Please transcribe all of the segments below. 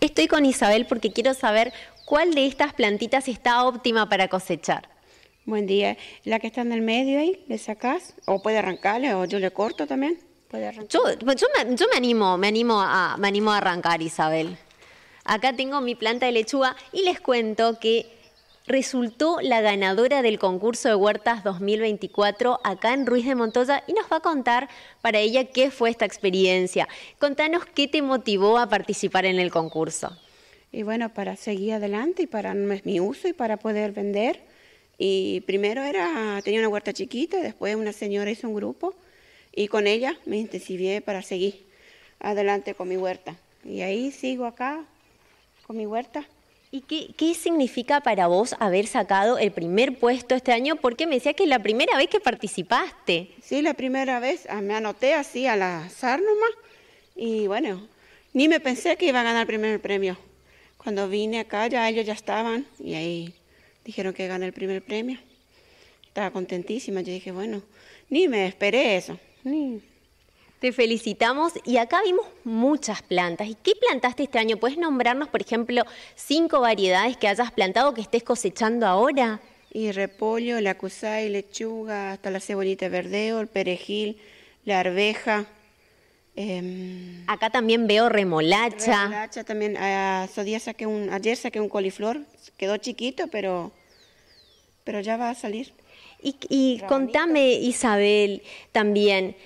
Estoy con Isabel porque quiero saber cuál de estas plantitas está óptima para cosechar. Buen día. La que está en el medio ahí, le sacás, o puede arrancarle, o yo le corto también. Puede arrancar. Yo, me, animo, me animo a, me animo a arrancar, Isabel. Acá tengo mi planta de lechuga y les cuento que resultó la ganadora del concurso de huertas 2024 acá en Ruiz de Montoya y nos va a contar para ella qué fue esta experiencia. Contanos qué te motivó a participar en el concurso. Y bueno, para seguir adelante y para no es mi uso y para poder vender. Y primero era, tenía una huerta chiquita, después una señora hizo un grupo y con ella me intensifié para seguir adelante con mi huerta. Y ahí sigo acá con mi huerta. ¿Y qué, significa para vos haber sacado el primer puesto este año? Porque me decía que es la primera vez que participaste. Sí, la primera vez. Ah, me anoté así a la nomás. Y bueno, ni me pensé que iba a ganar el primer premio. Cuando vine acá ya ellos ya estaban y ahí dijeron que gané el primer premio. Estaba contentísima. Yo dije, bueno, ni me esperé eso. Ni. Te felicitamos y acá vimos muchas plantas. ¿Y qué plantaste este año? ¿Puedes nombrarnos, por ejemplo, cinco variedades que hayas plantado que estés cosechando ahora? Y repollo, la cusay, lechuga, hasta la cebolita verdeo, el perejil, la arveja. Em, acá también veo remolacha. Remolacha también. Ah, un, ayer saqué un coliflor, quedó chiquito, pero, pero ya va a salir. Y, y contame, Isabel, también,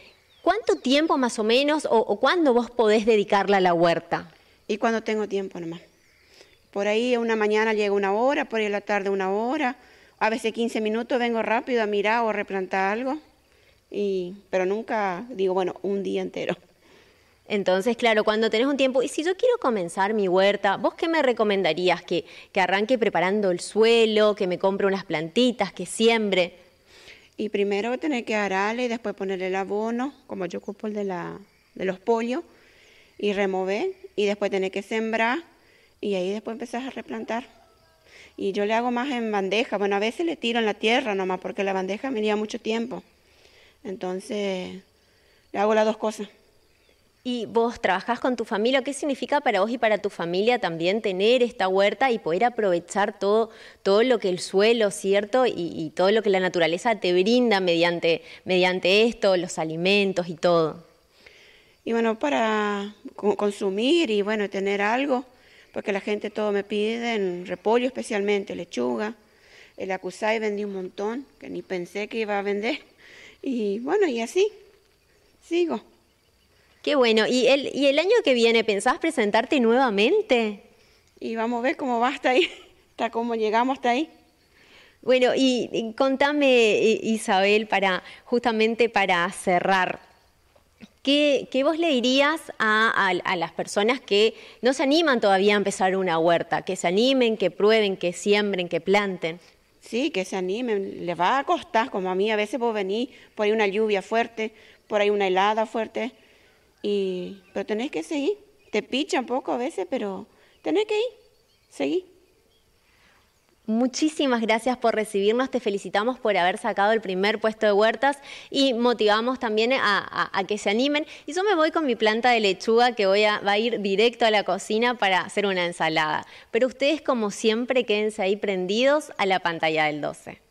¿Cuánto tiempo más o menos o, cuándo vos podés dedicarla a la huerta? Y cuando tengo tiempo nomás. Por ahí una mañana llega una hora, por ahí a la tarde una hora, a veces 15 minutos vengo rápido a mirar o replantar algo, y, pero nunca digo, bueno, un día entero. Entonces, claro, cuando tenés un tiempo, y si yo quiero comenzar mi huerta, ¿vos qué me recomendarías? ¿Que, que arranque preparando el suelo, que me compre unas plantitas, que siembre? Y primero tener que ararle y después ponerle el abono, como yo ocupo el de, la, de los pollos, y remover. Y después tener que sembrar y ahí después empezás a replantar. Y yo le hago más en bandeja. Bueno, a veces le tiro en la tierra nomás porque la bandeja me lleva mucho tiempo. Entonces, le hago las dos cosas. Y vos trabajás con tu familia, ¿qué significa para vos y para tu familia también tener esta huerta y poder aprovechar todo, todo lo que el suelo, ¿cierto? Y, todo lo que la naturaleza te brinda mediante, mediante esto, los alimentos y todo. Y bueno, para consumir y bueno, tener algo, porque la gente todo me pide, repollo especialmente, lechuga. El acusai vendí un montón, que ni pensé que iba a vender. Y bueno, y así, sigo. Qué bueno. ¿Y el, año que viene pensás presentarte nuevamente? Y vamos a ver cómo va hasta ahí, hasta cómo llegamos hasta ahí. Bueno, y, contame, Isabel, para justamente para cerrar, ¿Qué, vos le dirías a, las personas que no se animan todavía a empezar una huerta? Que se animen, que prueben, que siembren, que planten. Sí, que se animen. Les va a costar, como a mí a veces vos venís por ahí una lluvia fuerte, por ahí una helada fuerte, pero tenés que seguir. Te picha un poco a veces, pero tenés que ir. Seguí. Muchísimas gracias por recibirnos, te felicitamos por haber sacado el primer puesto de huertas y motivamos también a, que se animen. Y yo me voy con mi planta de lechuga que voy a, va a ir directo a la cocina para hacer una ensalada. Pero ustedes como siempre quédense ahí prendidos a la pantalla del 12.